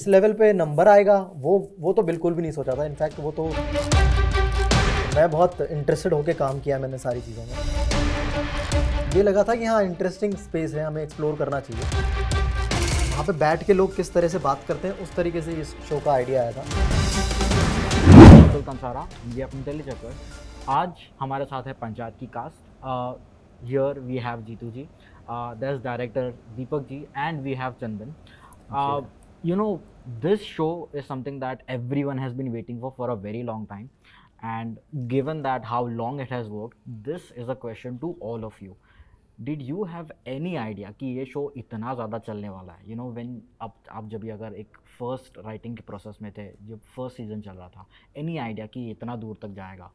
इस लेवल पे नंबर आएगा वो वो तो बिल्कुल भी नहीं सोचा था इनफैक्ट वो तो मैं बहुत इंटरेस्टेड होकर काम किया मैंने सारी चीज़ों में ये लगा था कि हाँ इंटरेस्टिंग स्पेस है हमें एक्सप्लोर करना चाहिए वहाँ पे बैठ के लोग किस तरह से बात करते हैं उस तरीके से इस शो का आइडिया आया था सुल्तान सारा ये अपनी दिल्ली चक्कर आज हमारे साथ है पंचायत की कास्ट यर we have Jitu ji this director Deepak ji and we have Chandan you know this show is something that everyone has been waiting for for a very long time and given that how long it has worked this is a question to all of you did you have any idea कि ये show इतना ज़्यादा चलने वाला है you know when अब आप जब भी अगर एक फ़र्स्ट राइटिंग के प्रोसेस में थे जब फर्स्ट सीजन चल रहा था एनी आइडिया कि इतना दूर तक जाएगा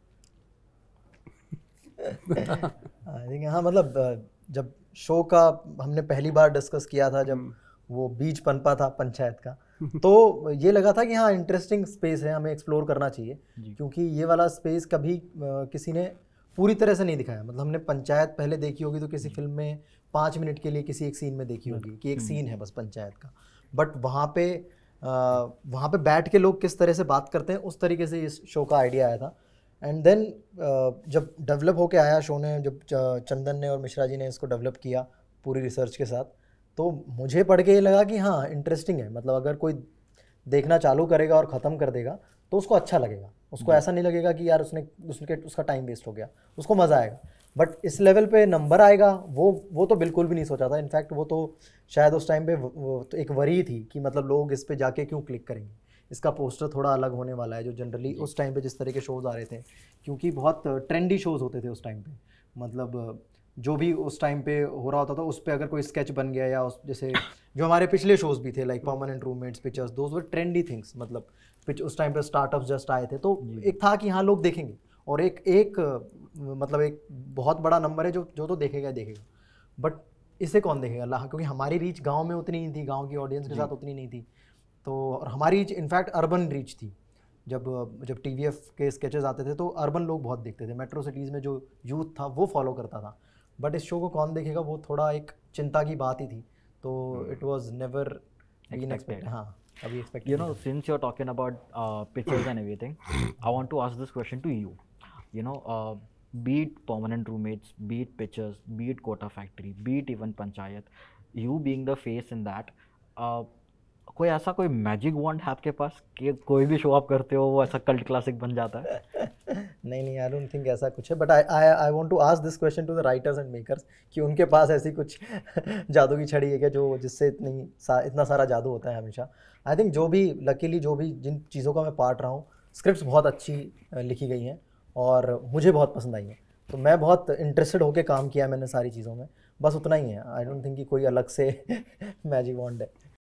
हाँ मतलब जब शो का हमने पहली बार डिस्कस किया था जब हम्म। वो बीच पनपा था पंचायत का तो ये लगा था कि हाँ इंटरेस्टिंग स्पेस है हमें एक्सप्लोर करना चाहिए क्योंकि ये वाला स्पेस कभी किसी ने पूरी तरह से नहीं दिखाया मतलब हमने पंचायत पहले देखी होगी तो किसी फिल्म में पाँच मिनट के लिए किसी एक सीन में देखी होगी कि एक सीन हम्म। है बस पंचायत का बट वहाँ पे वहाँ पे बैठ के लोग किस तरह से बात करते हैं उस तरीके से इस शो का आइडिया आया था एंड देन जब डेवलप होके आया शो ने जब चंदन ने और मिश्रा जी ने इसको डेवलप किया पूरी रिसर्च के साथ तो मुझे पढ़ के ये लगा कि हाँ इंटरेस्टिंग है मतलब अगर कोई देखना चालू करेगा और ख़त्म कर देगा तो उसको अच्छा लगेगा उसको ऐसा नहीं लगेगा कि यार उसने उसके उसका टाइम वेस्ट हो गया उसको मज़ा आएगा बट इस लेवल पे नंबर आएगा वो वो तो बिल्कुल भी नहीं सोचा था इनफैक्ट वो तो शायद उस टाइम पे तो एक वरी थी कि मतलब लोग इस पे जाके क्यों क्लिक करेंगे इसका पोस्टर थोड़ा अलग होने वाला है जो जनरली उस टाइम पे जिस तरह के शोज़ आ रहे थे क्योंकि बहुत ट्रेंडी शोज़ होते थे उस टाइम पे मतलब जो भी उस टाइम पे हो रहा होता था उस पर अगर कोई स्केच बन गया या उस जैसे जो हमारे पिछले शोज भी थे like permanent roommates pictures those were trendy things मतलब पिच उस टाइम पे स्टार्टअप्स जस्ट आए थे तो एक था कि हाँ लोग देखेंगे और एक एक मतलब एक बहुत बड़ा नंबर है जो जो तो देखेगा देखेगा बट इसे कौन देखेगा अल्लाह क्योंकि हमारी रीच गाँव में उतनी नहीं थी गाँव की ऑडियंस के साथ उतनी नहीं थी तो और हमारी रीच इनफैक्ट अर्बन रीच थी जब जब टी के स्केचेस आते थे तो अर्बन लोग बहुत देखते थे मेट्रो सिटीज़ में जो यूथ था वो फॉलो करता था बट इस शो को कौन देखेगा वो थोड़ा एक चिंता की बात ही थी तो it was never you know since you talking about pictures and everything I want to ask this question to you you know beat it permanent roommates, be it pitchers, be it quota factory, be it even panchayat, you being the uh, कोई ऐसा कोई magic wand है आपके पास कि कोई भी show आप करते हो वो ऐसा कल्ट क्लासिक बन जाता है नहीं नहीं आई डोंट थिंक ऐसा कुछ है but I I I want to ask this question to the writers and makers कि उनके पास ऐसी कुछ जादू की छड़ी है क्या जो जिससे इतनी सा, इतना सारा जादू होता है हमेशा आई थिंक जो भी लकीली जो भी जिन चीज़ों का मैं पार्ट रहा हूँ स्क्रिप्ट बहुत अच्छी लिखी गई हैं और मुझे बहुत पसंद आई हैं तो मैं बहुत इंटरेस्टेड होकर काम किया मैंने सारी चीज़ों में बस उतना ही है आई डोंट थिंक कि कोई अलग से मैजिक वॉन्ड है